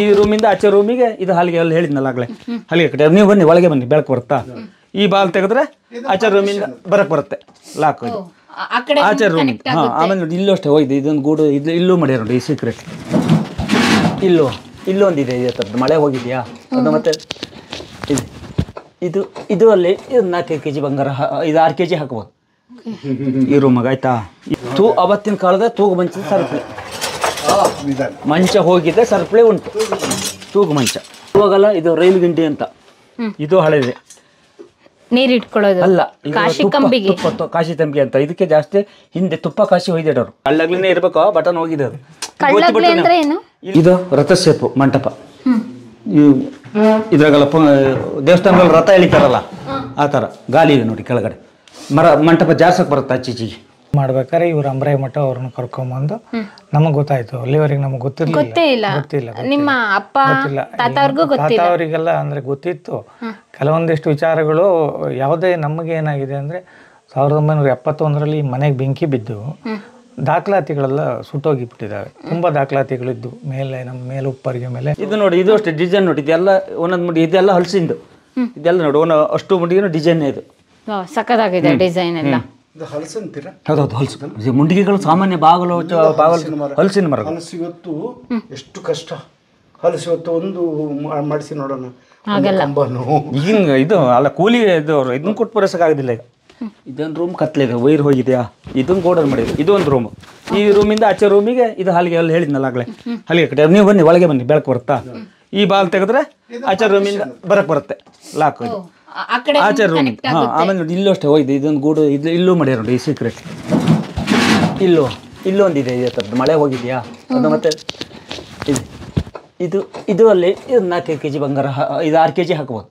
ಈ ರೂಮಿಂದ ಆಚೆ ರೂಮಿಗೆ ಇದು ಹಾಲಿಗೆ ಅಲ್ಲಿ ಹೇಳಿದ್ನಲ್ಲ ಹಾಲಿಗೆ ಕಡೆ ನೀವು ಬನ್ನಿ ಒಳಗೆ ಬನ್ನಿ ಬೆಳಕು ಬರ್ತಾ ಈ ಬಾಲ್ ತೆಗೆದ್ರೆ ಆಚೆ ರೂಮಿಂದ ಬರಕ್ ಬರುತ್ತೆ ಲಾಕ್ ಇದು ಆಚೆ ರೂಮ್ ಹಾ ಆಮೇಲೆ ನೋಡಿ ಇಲ್ಲೂ ಅಷ್ಟೇ ಹೋಗಿದೆ ಇದೊಂದು ಗೂಡು ಇದು ಇಲ್ಲೂ ಮಾಡಿ ನೋಡಿ ಈ ಸೀಕ್ರೆಟ್ ಇಲ್ಲೂ ಇಲ್ಲೊಂದಿದೆ ಇದೇ ಥರದ್ದು ಮಳೆ ಹೋಗಿದೆಯಾ ಅದು ಮತ್ತೆ ಇದು ಇದು ಇದು ಅಲ್ಲಿ ಇದು ನಾಲ್ಕೈದು ಕೆ ಜಿ ಬಂಗಾರ ಇದು ಆರು ಕೆ ಜಿ ಹಾಕ್ಬೋದು ಈ ರೂಮಾಗ ಆಯ್ತಾ ತೂ ಅವತ್ತಿನ ಕಾಲದ ತೂಗು ಬಂತು ಸರಕು ಮಂಚ ಹೋಗಿದೆ ಸರ್ಪಳೆ ಉಂಟು ತೂಗು ಮಂಚ ಹೋಗಲ್ಲ ಇದು ರೈಲು ಗಿಂಡಿ ಅಂತ ಇದು ಹಳೆದೆ ನೀರು ಅಲ್ಲ ಕಾಶಿ ಕಂಬಿಗೆ ಕಾಶಿ ತಂಬಿಗೆ ಅಂತ ಇದಕ್ಕೆ ಜಾಸ್ತಿ ಹಿಂದೆ ತುಪ್ಪ ಕಾಶಿ ಒಯ್ದಿಡೋರು ಕಳ್ಳಗ್ಲಿನೇ ಇರ್ಬೇಕು ಬಟನ್ ಹೋಗಿದೆ ಅದು ಇದು ರಥಶೇಪು ಮಂಟಪ ಇದ್ರಾಗಲ್ಲ ದೇವಸ್ಥಾನದಲ್ಲಿ ರಥ ಎಳಿತಾರಲ್ಲ ಆ ಥರ ಗಾಲಿ ಇದೆ ನೋಡಿ ಕೆಳಗಡೆ ಮರ ಮಂಟಪ ಜಾಸ್ತಿ ಬರುತ್ತೆ ಆಚೀಚೆಗೆ ಮಾಡ್ಬೇಕಾರೆ ಇವ್ರು ಅಂಬ್ರಾಯಿ ಮಠ ಅವ್ರನ್ನ ಕರ್ಕೊಂಬಂದು ನಮಗ್ ಗೊತ್ತಾಯ್ತು ಅಲ್ಲಿವರೆಗೆ ನಮಗ್ ಗೊತ್ತಿರ್ಲಿಲ್ಲ ಗೊತ್ತಿಲ್ಲ ನಿಮ್ಮ ಅಪ್ಪ ತಾತ ಅವರಿಗೆಲ್ಲ ಅಂದ್ರೆ ಗೊತ್ತಿತ್ತು ಕೆಲವೊಂದಿಷ್ಟು ವಿಚಾರಗಳು ಯಾವುದೇ ನಮಗೆ ಏನಾಗಿದೆ ಅಂದ್ರೆ ಸಾವಿರದ ಒಂಬೈನೂರ ಎಪ್ಪತ್ತೊಂದರಲ್ಲಿ ಮನೆಗೆ ಬೆಂಕಿ ಬಿದ್ದು ದಾಖಲಾತಿಗಳೆಲ್ಲ ಸುಟ್ಟೋಗಿಬಿಟ್ಟಿದ್ದಾವೆ ತುಂಬಾ ದಾಖಲಾತಿಗಳಿದ್ದು ಮೇಲೆ ನಮ್ಮ ಮೇಲೆ ಉಪ್ಪರಿಗೆ ಮೇಲೆ ಇದು ನೋಡಿ ಇದು ಅಷ್ಟೇ ಡಿಸೈನ್ ನೋಡಿ ಇದೆಲ್ಲ ಒಂದೊಂದು ಮುಡಿ ಇದೆಲ್ಲ ಹಲಸಿಂದು ಇದೆಲ್ಲ ನೋಡಿ ಅಷ್ಟು ಮುಡಿಗೂ ಡಿಸೈನ್ ಇದು ಸಖತ್ತಾಗಿದೆ ಡಿಸೈನ್ ಎಲ್ಲ ಮುಂಡಿಗೆಗಳು ಸಾಮಾನ್ಯ ಬಾಗಲು ಹಲಸಿನ ಮರ ಹಲಸು ಇವತ್ತು ಎಷ್ಟು ಕಷ್ಟ ಹಲಸು ಇವತ್ತು ಒಂದು ಮಾಡಿಸಿ ನೋಡೋಣ ಈಗ ಇದು ಅಲ್ಲ ಕೂಲಿ ಇದು ಇದನ್ನ ಕೊಟ್ಟು ಬರೋಸಕ್ಕಾಗೋದಿಲ್ಲ ಈಗ ಇದೊಂದು ರೂಮ್ ಕತ್ಲೆ ಇದೆ ವೈರ್ ಹೋಗಿದೆಯಾ ಇದೊಂದು ಗೋಡನ್ ಮಾಡಿದ್ರು ಇದೊಂದು ರೂಮ್ ಈ ರೂಮಿಂದ ಆಚೆ ರೂಮಿಗೆ ಇದು ಹಾಲಿಗೆ ಅಲ್ಲಿ ಹೇಳಿದ್ನಲ್ಲ ಆಗಲೇ ಹಾಲಿಗೆ ಕಡೆ ನೀವು ಬನ್ನಿ ಒಳಗೆ ಬನ್ನಿ ಬೆಳಕು ಬರುತ್ತಾ ಈ ಬಾಲ್ ತೆಗೆದ್ರೆ ಆಚೆ ರೂಮಿಂದ ಬರಕ್ ಬರುತ್ತೆ ಲಾಕ್ ಇದು ಆಚೆ ರೂಮ್ ಆಮೇಲೆ ನೋಡಿ ಇಲ್ಲೂ ಅಷ್ಟೇ ಹೋಗಿದೆ ಇದೊಂದು ಗೂಡು ಇದು ಇಲ್ಲೂ ಮಾಡ್ಯಾರ ನೋಡಿ ಸೀಕ್ರೆಟ್ ಇಲ್ಲೋ ಇಲ್ಲೊಂದಿದೆ ಇದೆ ಥರದ್ದು ಮಳೆ ಹೋಗಿದೆಯಾ ಅದು ಮತ್ತೆ ಇದು ಇದು ಅಲ್ಲಿ ಇದು ನಾಲ್ಕೈದು ಕೆ ಜಿ ಬಂಗಾರ ಇದು ಆರು ಕೆ ಜಿ ಹಾಕ್ಬೋದು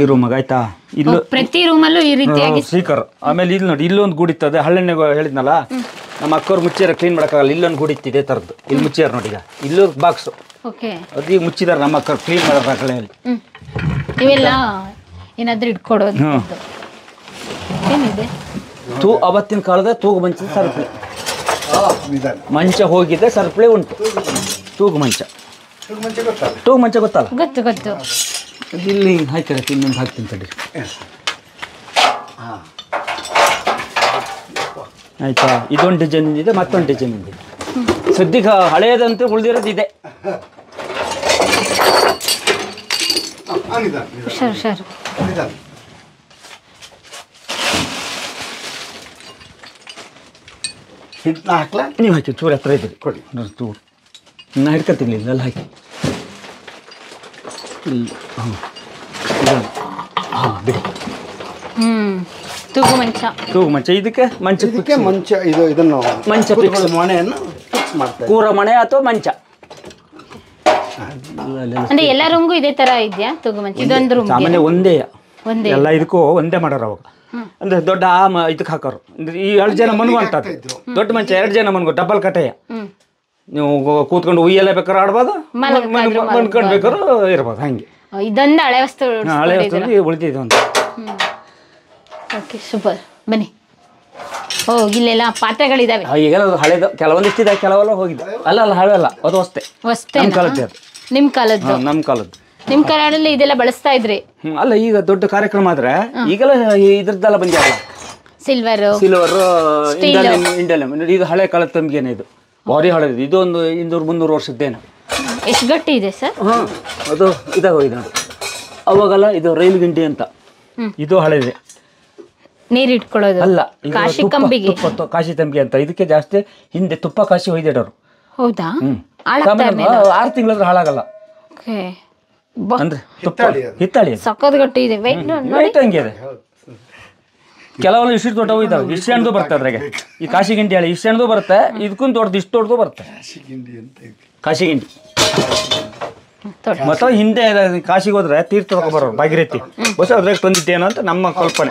ಈ ರೂಮಾಗ ಆಯ್ತಾ ಇಲ್ಲೂ ಪ್ರತಿ ರೂಮಲ್ಲೂ ಈ ರೀತಿಯಾಗಿ ಸ್ಪೀಕರ್ ಆಮೇಲೆ ಇಲ್ಲಿ ನೋಡಿ ಇಲ್ಲೊಂದು ಗೂಡಿ ಅದೇ ಹಳ್ಳೆಣ್ಣೆ ಹೇಳಿದ್ನಲ್ಲ ನಮ್ಮ ಅಕ್ಕವರು ಮುಚ್ಚಿರ ಕ್ಲೀನ್ ಮಾಡೋಕ್ಕಾಗಲ್ಲ ಇಲ್ಲೊಂದು ಗೂಡಿತ್ತು ಇದೇ ಥರದ್ದು ಇಲ್ಲಿ ಮುಚ್ಚಿರ ನೋಡಿ ಈಗ ಇಲ್ಲೂ ಬಾಕ್ಸು ಓಕೆ ಅದು ಮುಚ್ಚಿದಾರೆ ನಮ್ಮ ಮಕ್ಕಳು ಕ್ಲೀನ್ ಮಾಡೋರು ಆ ಕಡೆ ಹ್ಮ್ ಇವೆಲ್ಲ ಏನಾದ್ರೂ ಇಟ್ಕೊಡೋದು ಹ್ಞೂ ಏನಿದೆ ತೂ ಅವತ್ತಿನ ಕಾಲದ ತೂಗು ಮಂಚದ ಸರಪಳಿ ಮಂಚ ಹೋಗಿದೆ ಸರಪಳಿ ಉಂಟು ತೂಗು ಮಂಚ ತೂಗು ಮಂಚ ಗೊತ್ತಲ್ಲ ಗೊತ್ತು ಗೊತ್ತು ಇಲ್ಲಿ ಹಾಕಿರತ್ತೆ ಇನ್ನೊಂದು ಹಾಕ್ತೀನಿ ತಡಿ ಹಾಂ ಆಯಿತಾ ಇದೊಂದು ಡಿಸೈನ್ ಇದೆ ಮತ್ತೊಂದು ಡಿಸೈನ್ ಇದೆ ಸದ್ಯಕ್ಕೆ ಹಳೆಯದಂತೂ ಉಳಿದಿರೋದು ಇದೆ ಸರ್ ಹಾಕ್ಲಾ ನೀವು ಹಾಕಿ ಚೂರು ಹತ್ರ ಇದ್ದೀರಿ ಕೊಡಿ ನೋಡಿ ಚೂರು ನಾನು ಹಿಡ್ಕೊತೀನಿ ಇಲ್ಲೆಲ್ಲ ಹಾಕಿ ಇಲ್ಲಿ ಹಾಂ ಹಾಂ ಬಿಡಿ ಹ್ಞೂ ತೂಗು ಮಂಚ ತೂಗು ಮಂಚ ಇದಕ್ಕೆ ಮಂಚ ಇದಕ್ಕೆ ಮಂಚ ಇದು ಇದನ್ನು ಮಂಚ ಮೊಣೆಯನ್ನು ಫಿಕ್ಸ್ ಮಾಡ್ತಾರೆ ಕೂರ ಮನೆ ಅಥವಾ ಮಂಚ ಅಂದ್ರೆ ಎಲ್ಲ ರೂಮ್ಗೂ ಇದೇ ತರ ಇದೆಯಾ ತುಗು ಮಂಚ ಇದೊಂದು ರೂಮ್ ಸಾಮಾನ್ಯ ಒಂದೇ ಒಂದೇ ಎಲ್ಲ ಇದಕ್ಕೂ ಒಂದೇ ಮಾಡೋರು ಅವಾಗ ಅಂದ್ರೆ ದೊಡ್ಡ ಆ ಮ- ಇದಕ್ಕೆ ಹಾಕೋರು ಅಂದ್ರೆ ಈ ಎರಡು ಜನ ಮನ್ಗು ದೊಡ್ಡ ಮಂಚ ಎರಡು ಜನ ಮನ್ಗು ಡಬಲ್ ಕಟ್ಟೆಯ ನೀವು ಕೂತ್ಕೊಂಡು ಉಯ್ಯಲ್ಲ ಬೇಕಾದ್ರೆ ಆಡ್ಬೋದು ಮಲ್ಗ್- ಮನ್ಕೊಂಡು ಇರ್ಬೋದು ಹಂಗೆ ಇದೊಂದು ಹಳೆ ವಸ್ತು ಹಳೆ ವಸ್ತು ಓಕೆ ಸೂಪರ್ ಬನ್ನಿ ಓ ಇಲ್ಲೆಲ್ಲ ಪಾತ್ರೆಗಳಿದಾವೆ ಈಗೆಲ್ಲ ಹಳೆದ ಕೆಲವೊಂದಿಷ್ಟಿದೆ ಕೆಲವೆಲ್ಲ ಹೋಗಿದೆ ಅಲ್ಲ ಅಲ್ಲ ಹಳೆಲ್ಲ ಅದು ಅಷ್ಟೇ ಅಷ್ಟೇ ಕಾಲದ್ದು ನಿಮ್ ಕಾಲದ್ದು ನಮ್ಮ ಕಾಲದ್ದು ನಿಮ್ ಕಾಲದಲ್ಲಿ ಇದೆಲ್ಲ ಬಳಸ್ತಾ ಇದ್ರಿ ಅಲ್ಲ ಈಗ ದೊಡ್ಡ ಕಾರ್ಯಕ್ರಮ ಆದ್ರೆ ಈಗೆಲ್ಲ ಇದ್ರದ್ದೆಲ್ಲ ಬಂದಿಲ್ಲ ಸಿಲ್ವರ್ ಸಿಲ್ವರ್ ಇಂಡಲಿಯಂ ಇಂಡಲಿಯಂ ಇದು ಹಳೆ ಕಾಲದ ತಂಬಿಗೇನೆ ಇದು ಭಾರಿ ಹಳೆದು ಇದು ಒಂದು ಇನ್ನೂರು ಮುನ್ನೂರು ವರ್ಷದ್ದೇನು ಎಷ್ಟು ಗಟ್ಟಿ ಇದೆ ಸರ್ ಹಾಂ ಅದು ಇದಾಗ ಹೋಗಿದ ನೋಡಿ ಇದು ರೈಲು ಗಿಂಡಿ ಅಂತ ಇದು ಹಳೆದೆ ನೀರಿಟ್ಕೊಳ್ಳೋದು ಅಲ್ಲ ಕಾಶಿ ಕಂಬಿಗೆ ಕಾಶಿ ತಂಬಿಗೆ ಅಂತ ಇದಕ್ಕೆ ಜಾಸ್ತಿ ಹಿಂದೆ ತುಪ್ಪ ಕಾಶಿ ಒಯ್ದಿಡೋರು ಹೌದಾ ಹಾಳಾಗ್ತಾ ಆರು ಹಾಳಾಗಲ್ಲ ಓಕೆ ಅಂದ್ರೆ ಹಿತ್ತಾಳಿ ಸಕ್ಕದ ಗಟ್ಟಿ ಇದೆ ವೈಟ್ ನೋಡಿ ಹಂಗೆ ಇದೆ ಕೆಲವೊಂದು ಇಷ್ಟು ದೊಡ್ಡ ಇದಾವೆ ಇಷ್ಟು ಹೆಣ್ದು ಬರುತ್ತೆ ಅದ್ರಾಗೆ ಈ ಕಾಶಿ ಗಿಂಡಿ ಹೇಳಿ ಇಷ್ಟು ಹೆಣ್ದು ಬರುತ್ತೆ ಇದಕ್ಕೂ ದೊಡ್ಡದು ಇಷ್ಟು ದೊಡ್ಡದು ಬರುತ್ತೆ ಕಾಶಿ ಗಿಂಡಿ ಅಂತ ಕಾಶಿ ಗಿಂಡಿ ಮತ್ತೆ ಹಿಂದೆ ಕಾಶಿಗೆ ಹೋದ್ರೆ ತೀರ್ಥ ತಗೊಂಡ್ಬರೋರು ಭಾಗೀರಥಿ ಹೊಸ ಅದ್ರಾಗ ತಂದಿದ್ದೇನೋ ಅಂತ ನಮ್ಮ ಕಲ್ಪನೆ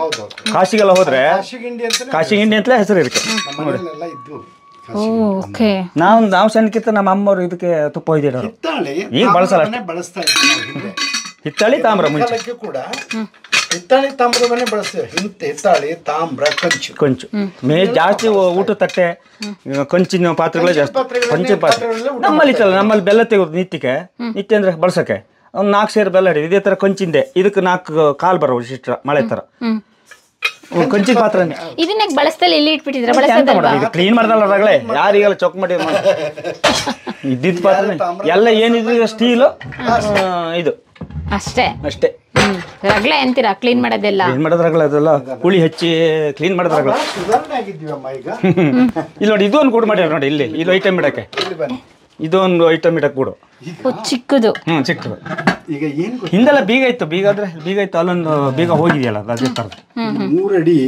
ಕಾಶಿಗೆಲ್ಲ ಹೋದ್ರೆ ಕಾಶಿ ಹಿಂಡಿ ಅಂತಲೇ ಹೆಸರು ಇರುತ್ತೆ ನೋಡಿ ನಾವು ನಾವು ಸಣ್ಣಕ್ಕಿಂತ ನಮ್ಮ ಅಮ್ಮವ್ರು ಇದಕ್ಕೆ ತುಪ್ಪ ಒಯ್ದಿಡೋರು ಈಗ ಬಳಸಲ್ಲ ಹಿತ್ತಾಳಿ ತಾಮ್ರ ಮುಂಚೆ ಕೂಡ ಹಿತ್ತಾಳಿ ತಾಮ್ರವನ್ನೇ ಬಳಸ್ತೀವಿ ಹಿತ್ತಾಳಿ ತಾಮ್ರ ಕಂಚು ಕೊಂಚ ಮೇ ಜಾಸ್ತಿ ಊಟ ತಟ್ಟೆ ಕೊಂಚಿನ ಪಾತ್ರೆಗಳೇ ಜಾಸ್ತಿ ಕೊಂಚಿನ ಪಾತ್ರೆ ನಮ್ಮಲ್ಲಿ ಇತ್ತಲ್ಲ ನಮ್ಮಲ್ಲಿ ಬೆಲ್ಲ ತೆಗೆದು ನಿತ್ಯಕ್ಕೆ ನಿತ್ಯ ಅಂದ್ರೆ ಬಳಸಕ್ಕೆ ಒಂದು ನಾಲ್ಕು ಸೇರು ಬೆಲ್ಲ ಹಿಡಿದು ಇದೇ ಥರ ಕೊಂಚಿಂದೆ ಇದಕ್ಕೆ ನಾಲ್ಕು ಕಾಲ್ ಬರೋ ವಿಶಿಷ್ಟ ಮಳೆ ತರ ಕಂಚಿನ ಪಾತ್ರೆ ಇದನ್ನ ಬಳಸ್ತಲ್ಲ ಇಲ್ಲಿ ಇಟ್ಬಿಟ್ಟಿದ್ರೆ ಕ್ಲೀನ್ ಮಾಡ್ದಲ್ಲ ರಗಳೇ ಯಾರಿಗೆಲ್ಲ ಚೊಕ್ ಮಾಡಿ ಇದ್ದಿದ್ದ ಪಾತ್ರೆ ಎಲ್ಲ ಏನಿದ್ರು ಸ್ಟೀಲು ಇದು ಅಷ್ಟೇ ಅಷ್ಟೇ ರಗ್ಳೆ ಅಂತೀರಾ ಕ್ಲೀನ್ ಮಾಡೋದೆಲ್ಲ ಕ್ಲೀನ್ ಮಾಡೋದ್ರಾಗಲ್ಲ ಅದೆಲ್ಲ ಹುಳಿ ಹಚ್ಚಿ ಕ್ಲೀನ್ ಮಾಡೋದ್ರಾಗಲ್ಲ ಇಲ್ಲಿ ನೋಡಿ ಇದು ಒಂದು ಕೂಡ ಮಾಡ್ಯಾರ ನೋಡಿ ಇಲ್ಲಿ ಇದು ಐಟಮ್ ಇಡಕ್ಕೆ ಇದೊಂದು ಐಟಮ್ ಇಡಕ್ಕೆ ಕೂಡ ಚಿಕ್ಕದು ಹ್ಮ್ ಚಿಕ್ಕದು ಈಗ ಏನು ಹಿಂದೆಲ್ಲ ಬೀಗ ಇತ್ತು ಬೀಗ ಆದ್ರೆ ಬೀಗ ಇತ್ತು ಅಲ್ಲೊಂದು ಬೀಗ ಹೋಗಿದೆಯಲ್ಲ ಅದೇ ತರ ಮೂರಡಿ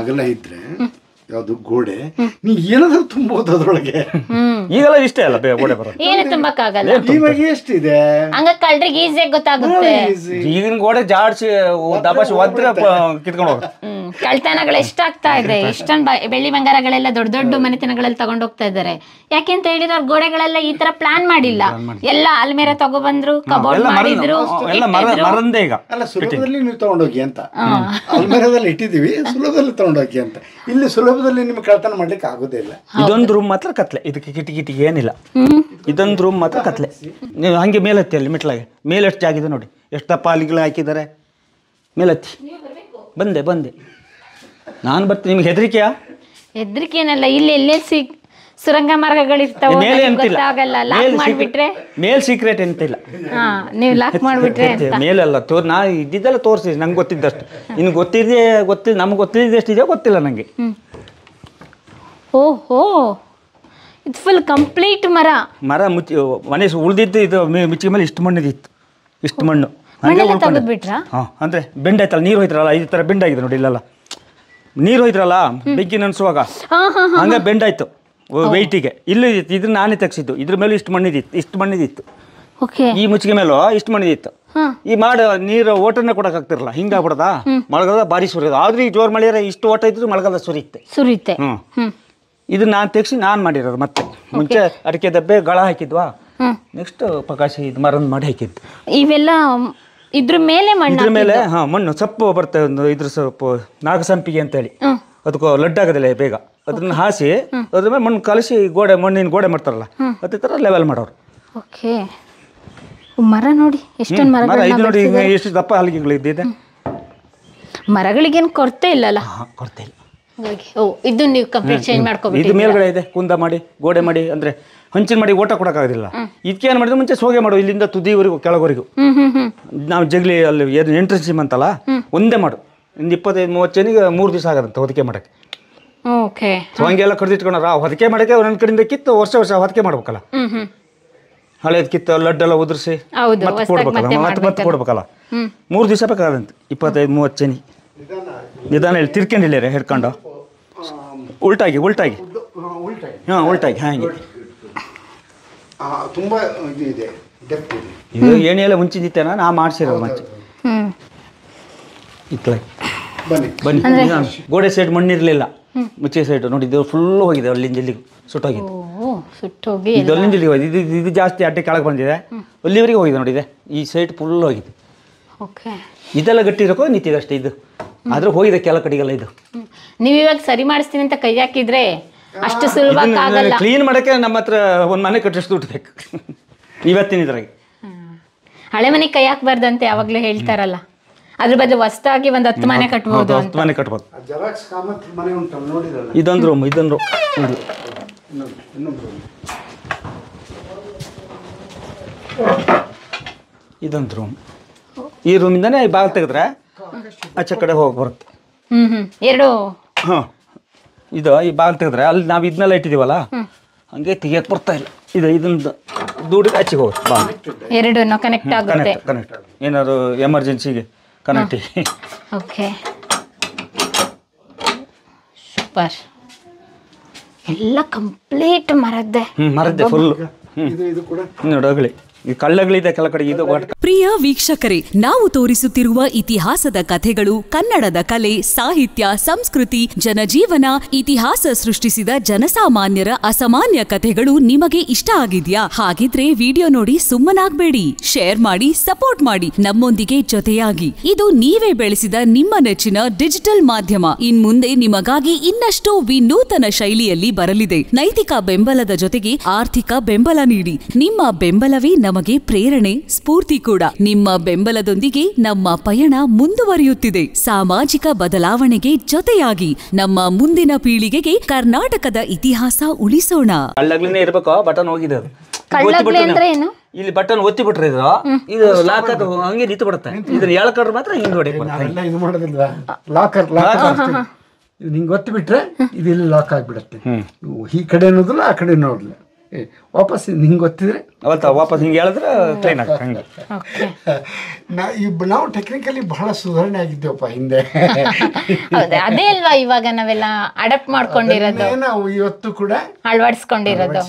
ಅಗಲ ಇದ್ರೆ ಯಾವುದು ಗೋಡೆ ನೀ ಏನಾದರೂ ತುಂಬಬಹುದು ಅದ್ರೊಳಗೆ ಈಗೆಲ್ಲ ಇಷ್ಟೇ ಅಲ್ಲ ಗೋಡೆ ಬರೋದು ಏನು ತುಂಬಕ್ಕಾಗಲ್ಲ ಇವಾಗ ಎಷ್ಟಿದೆ ಹಂಗ ಕಳ್ರಿಗೆ ಈಸಿಯಾಗಿ ಗೊತ್ತಾಗುತ್ತೆ ಈಗಿನ ಗೋಡೆ ಜಾಡ್ಸಿ ದಬಾಸಿ ಒದ್ರೆ ಕಿತ್ಕೊಂಡು ಹೋಗುತ್ತೆ ಕಳ್ತನಗಳು ಎಷ್ಟಾಗ್ತಾ ಇದೆ ಎಷ್ಟೊಂದು ಬೆಳ್ಳಿ ಬಂಗಾರಗಳೆಲ್ಲ ದೊಡ್ಡ ದೊಡ್ಡ ಮನೆತನಗಳಲ್ಲಿ ತಗೊಂಡು ಹೋಗ್ತಾ ಇದ್ದಾರೆ ಯಾಕೆ ಅಂತ ಹೇಳಿದ್ರೆ ಅವ್ರ ಗೋಡೆಗಳೆಲ್ಲ ಈ ತರ ಪ್ಲಾನ್ ಮಾಡಿಲ್ಲ ಎಲ್ಲ ಅಲ್ಮೇರ ತಗೊಬಂದ್ರು ಕಬೋರ್ಡ್ ಮಾಡಿದ್ರು ಅಲ್ಲ ಸುಲಭದಲ್ಲಿ ನೀವು ತಗೊಂಡೋಗಿ ಅಂತ ಅಲ್ಮೇರದಲ್ಲಿ ಇಟ್ಟಿದೀವಿ ಸುಲಭದಲ್ಲಿ ತಗೊಂಡೋಗಿ ಅಂತ ಇಲ್ಲಿ ಸುಲಭದಲ್ಲಿ ನಿಮ್ಗೆ ಕಳ್ತನ ಮಾಡ್ಲಿಕ್ಕೆ ಆಗೋದಿಲ್ಲ ಇಲ್ಲ ಇದೊಂದು ರೂಮ್ ಮಾತ್ರ ಕತ್ಲೆ ಇದಕ್ಕೆ ಕಿಟಿ ಕಿಟಿ ಏನಿಲ್ಲ ಇದೊಂದು ರೂಮ್ ಮಾತ್ರ ಕತ್ಲೆ ನೀವು ಹಂಗೆ ಮೇಲತ್ತಿ ಅಲ್ಲಿ ಮೆಟ್ಲಾಗೆ ಮೇಲೆಷ್ಟು ಆಗಿದೆ ನೋಡಿ ಎಷ್ಟು ದಪ್ಪ ಅಲ್ಲಿಗಳು ಹಾಕಿದ್ದಾರೆ ಮೇಲತ್ತಿ ಬಂದೆ ಬಂದೆ ನಾನು ಬರ್ತೀನಿ ನಿಮ್ಗೆ ಹೆದರಿಕೆಯಾ ಹೆದರಿಕೆ ಏನಲ್ಲ ಇಲ್ಲಿ ಎಲ್ಲೇ ಸಿಗ್ ಸುರಂಗ ಮಾರ್ಗಗಳಿರ್ತಾವ ಮೇಲೆ ಅಂತಿಲ್ಲ ಮಾಡಿಬಿಟ್ರೆ ಮೇಲ್ ಸೀಕ್ರೆಟ್ ಎಂತಿಲ್ಲ ಹಾ ನೀವು ಲಾಕ್ ಇದ್ದಿದ್ದೆಲ್ಲ ತೋರಿಸಿ ನಂಗೆ ಗೊತ್ತಿದ್ದಷ್ಟು ನಿನ್ಗೆ ಗೊತ್ತಿದೆ ಗೊತ್ತಿಲ್ಲ ನಮ್ಗೆ ಗೊತ್ತಿದ್ದೆ ಇದೆಯೋ ಗೊತ್ತಿಲ್ಲ ನನಗೆ ಓಹೋ ಇದು ಫುಲ್ ಕಂಪ್ಲೀಟ್ ಮರ ಮರ ಮುಚ್ಚಿ ಮನೆ ಉಳಿದಿದ್ದು ಇದು ಮಿಚ್ಚಿ ಮೇಲೆ ಇಷ್ಟು ಮಣ್ಣು ಇದಿತ್ತು ಇಷ್ಟು ಮಣ್ಣು ಅಂದ್ರೆ ಹಾಂ ಬೆಂಡ್ ಆಯ್ತಲ್ಲ ನೀರು ಹೋಯ್ತಾರಲ್ಲ ಈ ತರ ಬೆಂಡ್ ಆಗಿದೆ ನೋಡಿ ಇಲ್ಲಲ್ಲ ನೀರು ಹೋಯ್ತ್ರಲ್ಲ ಬೆಂಕಿ ನೆನೆಸುವಾಗ ಹಂಗೆ ಬೆಂಡಾಯ್ತು ವೆಯ್ಟಿಗೆ ಇಲ್ಲಿ ಇದ್ರ ನಾನೇ ತೆಗ್ಸಿದ್ದು ಇದ್ರ ಮೇಲೆ ಇಷ್ಟು ಮಣ್ಣಿದಿತ್ತು ಇಷ್ಟು ಮಣ್ಣಿದಿತ್ತು ಈ ಮುಚ್ಚಿಗೆ ಮೇಲೂ ಇಷ್ಟು ಮಣ್ಣಿದಿತ್ತು ಈ ಮಾಡ ನೀರು ಓಟನ್ನ ಕೊಡಕ್ ಆಗ್ತಿರಲ್ಲ ಹಿಂಗಾಗ್ಬಿಡದ ಮಳಗಾಲ ಬಾರಿ ಸುರಿಯೋದು ಆದ್ರೆ ಈ ಜೋರ್ ಮಳೆಯಾರ ಇಷ್ಟು ಓಟ ಇದ್ರು ಮಳಗಾಲ ಸುರಿಯುತ್ತೆ ಸುರಿಯುತ್ತೆ ಹ್ಮ್ ಇದನ್ನ ನಾನು ತೆಗ್ಸಿ ನಾನು ಮಾಡಿರೋದು ಮತ್ತೆ ಮುಂಚೆ ಅಡಿಕೆ ದಬ್ಬೆ ಗಳ ಹಾಕಿದ್ವಾ ನೆಕ್ಸ್ಟ್ ಪಕಾಶಿ ಇದು ಮರ ಮಾಡಿ ಹಾಕಿದ್ದು ಇವೆಲ್ಲ ಇದ್ರ ಮೇಲೆ ಮಣ್ಣು ಇದ್ರ ಮೇಲೆ ಹಾ ಮಣ್ಣು ಸೊಪ್ಪು ಬರ್ತದೆ ಒಂದು ಇದ್ರ ಸೊಪ್ಪು ಸಂಪಿಗೆ ಅಂತ ಹೇಳಿ ಅದಕ್ಕೂ ಆಗದಿಲ್ಲ ಬೇಗ ಅದನ್ನ ಹಾಸಿ ಅದ್ರ ಮೇಲೆ ಮಣ್ಣು ಕಲಸಿ ಗೋಡೆ ಮಣ್ಣಿನ ಗೋಡೆ ಮಾಡ್ತಾರಲ್ಲ ಅದೇ ತರ ಲೆವೆಲ್ ಮಾಡೋರು ಓಕೆ ಮರ ನೋಡಿ ಎಷ್ಟೊಂದು ಮರ ಇದು ನೋಡಿ ಎಷ್ಟು ದಪ್ಪ ಹಲಿಗೆಗಳು ಇದ್ದಿದೆ ಮರಗಳಿಗೇನು ಕೊರತೆ ಇಲ್ಲಲ್ಲ ಕೊರತೆ ಇಲ್ಲ ಇದು ನೀವು ಕಂಪ್ಲೀಟ್ ಚೇಂಜ್ ಮಾಡ್ಕೋಬೇಕು ಇದು ಮೇಲ್ಗಡೆ ಇದೆ ಕುಂದ ಮಾಡಿ ಗೋಡೆ ಮಾಡಿ ಅಂದ್ರೆ ಹಂಚಿನ ಮಾಡಿ ಓಟ ಕೊಡೋಕ್ಕಾಗೋದಿಲ್ಲ ಇದಕ್ಕೆ ಏನ್ ಮಾಡಿದ್ರೆ ಮುಂಚೆ ಸೋಗೆ ಮಾಡು ಇಲ್ಲಿಂದ ತುದಿವರೆಗೂ ಕೆಳಗೋರಿಗೂ ನಾವು ಜಗ್ಲಿ ಅಲ್ಲಿ ಏನು ಎಂಟ್ರೆನ್ಸ್ ಅಂತಲ್ಲ ಒಂದೇ ಮಾಡು ಒಂದು ಇಪ್ಪತ್ತೈದು ಮೂವತ್ತು ಜನಿಗೆ ಮೂರು ದಿವಸ ಆಗುತ್ತೆ ಹೊದಿಕೆ ಮಾಡಕ್ಕೆ ಓಕೆ ಸೋಂಗೆ ಹಂಗೆಲ್ಲ ಕಡ್ದಿಟ್ಕೊಂಡ್ರ ಹೊದಕೆ ಹೊದಿಕೆ ಮಾಡೋಕ್ಕೆ ಒಂದೊಂದು ಕಡೆಯಿಂದ ಕಿತ್ತು ವರ್ಷ ವರ್ಷ ಹೊದಿಕೆ ಮಾಡ್ಬೇಕಲ್ಲ ಹಳೇದು ಕಿತ್ತು ಲಡ್ಡೆಲ್ಲ ಉದ್ರಸಿ ಮತ್ತೆ ಕೊಡ್ಬೇಕಲ್ಲ ಮತ್ತೆ ಮತ್ತೆ ಕೊಡ್ಬೇಕಲ್ಲ ಮೂರು ದಿವಸ ಬೇಕಾದಂತೆ ಇಪ್ಪತ್ತೈದು ಮೂವತ್ತು ಜನಿ ನಿಧಾನ ಹೇಳಿ ತಿರ್ಕೊಂಡು ರೀ ಹಿಡ್ಕೊಂಡು ಉಲ್ಟಾಗಿ ಉಲ್ಟಾಗಿ ಹಾಂ ಉಲ್ಟಾಗಿ ಹಾಗೆ ತುಂಬ ಇದು ಇದೆ ಇದು ನಾನು ನಾ ಮಾಡಿಸಿರೋ ಮಂಚಿ ಇತ್ತಲಾಗಿ ಬನ್ನಿ ಬನ್ನಿ ಗೋಡೆ ಸೈಡ್ ಮಣ್ಣಿರಲಿಲ್ಲ ಮುಚ್ಚೆ ಸೈಡ್ ನೋಡಿದ್ದು ಫುಲ್ ಹೋಗಿದೆ ಅಲ್ಲಿಂದ ಇಲ್ಲಿಗೆ ಸುಟ್ಟೋಗಿದೆ ಇದು ಅಲ್ಲಿಂದ ಇಲ್ಲಿಗೆ ಹೋಗಿದೆ ಇದು ಜಾಸ್ತಿ ಅಡ್ಡೆ ಕೆಳಗೆ ಬಂದಿದೆ ಅಲ್ಲಿವರೆಗೆ ಹೋಗಿದೆ ನೋಡಿದೆ ಈ ಸೈಟ್ ಫುಲ್ ಹೋಗಿದೆ ಇದೆಲ್ಲ ಗಟ್ಟಿ ಇರೋಕೋ ನಿಂತಿದೆ ಅಷ್ಟೇ ಇದು ಆದ್ರೆ ಹೋಗಿದೆ ಕೆಲ ಕಡೆಗೆಲ್ಲ ಇದು ನೀವ್ ಇವಾಗ ಸರಿ ಮಾಡಿಸ್ತೀನಿ ಅಂತ ಕೈ ಹಾಕಿದ್ರೆ ಅಷ್ಟು ಸುಲಭ ಆಗಲ್ಲ ಕ್ಲೀನ್ ಮಾಡಕ್ಕೆ ನಮ್ಮ ಹತ್ರ ಒಂದ್ ಮನೆ ಕಟ್ಟಿಸ್ ದುಡ್ಡು ಇವತ್ತಿನ ಇದ್ರಾಗ ಹಳೆ ಮನೆ ಕೈ ಹಾಕ್ಬಾರ್ದಂತೆ ಯಾವಾಗ್ಲೂ ಯಾವಾಗಲೂ ಹೇಳ್ತಾರಲ್ಲ ಅದ್ರ ಬದಲು ಹೊಸದಾಗಿ ಒಂದ್ ಹತ್ತು ಮನೆ ಕಟ್ಬಹುದು ಹತ್ತು ಮನೆ ಕಟ್ಬಹುದು ಇದೊಂದು ರೂಮ್ ಇದೊಂದು ರೂಮ್ ಇದೊಂದು ರೂಮ್ ಈ ರೂಮಿಂದನೇ ಬಾಗಿಲು ತೆಗೆದ್ರೆ ಆಚೆ ಕಡೆ ಹೋಗಿ ಬರುತ್ತೆ ಎರಡು ಹಾಂ ಇದು ಈ ಬಾಗಿಲು ತೆಗೆದ್ರೆ ಅಲ್ಲಿ ನಾವು ಇದನ್ನೆಲ್ಲ ಇಟ್ಟಿದ್ದೀವಲ್ಲ ಹಂಗೆ ತೆಗಿಯಕ್ಕೆ ಬರ್ತಾ ಇಲ್ಲ ಇದು ಇದನ್ನ ದುಡಿದು ಆಚೆ ಹೋಗುತ್ತೆ ಬಾಗಿಲು ಎರಡು ಕನೆಕ್ಟ್ ಆಗುತ್ತೆ ಕನೆಕ್ಟ್ ಕನೆಕ್ಟ್ ಏನಾದ್ರು ಎಮರ್ಜೆನ್ಸಿಗೆ ಕನೆಕ್ಟ್ ಓಕೆ ಸೂಪರ್ ಎಲ್ಲ ಕಂಪ್ಲೀಟ್ ಮರದ್ದೆ ಹ್ಞೂ ಮರದ್ದೆ ಫುಲ್ ಇದು ಇದು ಕೂಡ ನೋಡಿ ಈ ಕಳ್ಳಗಳಿದೆ ಕೆಲ ಕಡೆ ಇದು ಪ್ರಿಯ ವೀಕ್ಷಕರೇ ನಾವು ತೋರಿಸುತ್ತಿರುವ ಇತಿಹಾಸದ ಕಥೆಗಳು ಕನ್ನಡದ ಕಲೆ ಸಾಹಿತ್ಯ ಸಂಸ್ಕೃತಿ ಜನಜೀವನ ಇತಿಹಾಸ ಸೃಷ್ಟಿಸಿದ ಜನಸಾಮಾನ್ಯರ ಅಸಾಮಾನ್ಯ ಕಥೆಗಳು ನಿಮಗೆ ಇಷ್ಟ ಆಗಿದ್ಯಾ ಹಾಗಿದ್ರೆ ವಿಡಿಯೋ ನೋಡಿ ಸುಮ್ಮನಾಗ್ಬೇಡಿ ಶೇರ್ ಮಾಡಿ ಸಪೋರ್ಟ್ ಮಾಡಿ ನಮ್ಮೊಂದಿಗೆ ಜೊತೆಯಾಗಿ ಇದು ನೀವೇ ಬೆಳೆಸಿದ ನಿಮ್ಮ ನೆಚ್ಚಿನ ಡಿಜಿಟಲ್ ಮಾಧ್ಯಮ ಇನ್ ಮುಂದೆ ನಿಮಗಾಗಿ ಇನ್ನಷ್ಟು ವಿನೂತನ ಶೈಲಿಯಲ್ಲಿ ಬರಲಿದೆ ನೈತಿಕ ಬೆಂಬಲದ ಜೊತೆಗೆ ಆರ್ಥಿಕ ಬೆಂಬಲ ನೀಡಿ ನಿಮ್ಮ ಬೆಂಬಲವೇ ನಮಗೆ ಪ್ರೇರಣೆ ಸ್ಫೂರ್ತಿ ಕೂಡ ನಿಮ್ಮ ಬೆಂಬಲದೊಂದಿಗೆ ನಮ್ಮ ಪಯಣ ಮುಂದುವರಿಯುತ್ತಿದೆ ಸಾಮಾಜಿಕ ಬದಲಾವಣೆಗೆ ಜೊತೆಯಾಗಿ ನಮ್ಮ ಮುಂದಿನ ಪೀಳಿಗೆಗೆ ಕರ್ನಾಟಕದ ಇತಿಹಾಸ ಉಳಿಸೋಣ ಬಟನ್ ಹೋಗಿದೆ ಏನು ಇಲ್ಲಿ ಬಟನ್ ಒತ್ತಿ ಬಿಟ್ರೆ ಇದು ಇದು ಲಾಕ್ ಹಂಗೆ ನಿಂತು ಬಿಡುತ್ತೆ ಇದನ್ನ ಎಳ್ಕೊಂಡ್ರೆ ಮಾತ್ರ ಹಿಂಗ್ ಹೊಡಿ ಇದು ಮಾಡೋದಿಲ್ಲ ಲಾಕರ್ ಲಾಕರ್ ಹಿಂಗೆ ಒತ್ತಿ ಬಿಟ್ರೆ ಇದು ಇಲ್ಲಿ ಲಾಕ್ ಆಗಿಬಿಡುತ್ತೆ ಈ ಕಡೆ ನೋಡಿದ್ರೆ ಆ ಕಡೆ ನೋಡ್ಲಿ ವಾಪಸ್ ಹಿಂಗೆ ಗೊತ್ತಿದ್ರೆ ಅವತ್ತ ವಾಪಸ್ ಹಿಂಗೆ ಹೇಳಿದ್ರೆ ಕ್ಲೀನ್ ಆಗ್ತದೆ ಹಂಗೆ ನಾ ಈ ನಾವು ಟೆಕ್ನಿಕಲಿ ಬಹಳ ಸುಧಾರಣೆ ಆಗಿದ್ದೇವಪ್ಪ ಹಿಂದೆ ಅದೇ ಅಲ್ವಾ ಇವಾಗ ನಾವೆಲ್ಲ ಅಡಾಪ್ಟ್ ಮಾಡ್ಕೊಂಡಿರೋದು ನಾವು ಇವತ್ತು ಕೂಡ ಅಳವಡಿಸ್ಕೊಂಡಿರೋದು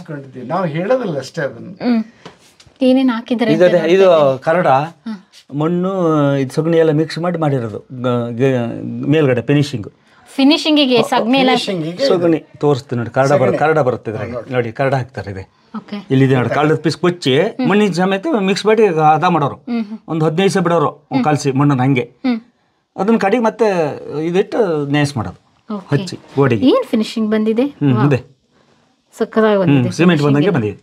ನಾವು ಹೇಳೋದಿಲ್ಲ ಅಷ್ಟೇ ಅದನ್ನು ಏನೇನು ಹಾಕಿದ್ರೆ ಇದು ಇದು ಕರಡ ಮಣ್ಣು ಇದು ಸಗಣಿ ಎಲ್ಲ ಮಿಕ್ಸ್ ಮಾಡಿ ಮಾಡಿರೋದು ಮೇಲ್ಗಡೆ ಫಿನಿಶಿಂಗು ಫಿನಿಶಿಂಗಿಗೆ ಸಗ್ಮೆ ಎಲ್ಲ ಸಗಣಿ ತೋರಿಸ್ತೀನಿ ನೋಡಿ ಕರಡ ಬರ ಕರಡ ಬರುತ್ತೆ ಇದ್ರಾಗ ನೋಡಿ ಕರಡ ಹಾಕ್ತಾರೆ ಇದೆ ಓಕೆ ಇಲ್ಲಿದೆ ನೋಡಿ ಕರಡದ ಪೀಸ್ ಕೊಚ್ಚಿ ಮಣ್ಣಿನ ಸಮೇತ ಮಿಕ್ಸ್ ಮಾಡಿ ಹದ ಮಾಡೋರು ಒಂದು ಹದಿನೈದು ದಿವಸ ಬಿಡೋರು ಕಲಸಿ ಮಣ್ಣನ್ನು ಹಂಗೆ ಅದನ್ನ ಕಡಿಗೆ ಮತ್ತೆ ಇದಿಟ್ಟು ನೇಸ್ ಮಾಡೋದು ಹಚ್ಚಿ ಓಡಿ ಏನು ಫಿನಿಶಿಂಗ್ ಬಂದಿದೆ ಹ್ಞೂ ಇದೆ ಸಿಮೆಂಟ್ ಬಂದಂಗೆ ಬಂದಿದೆ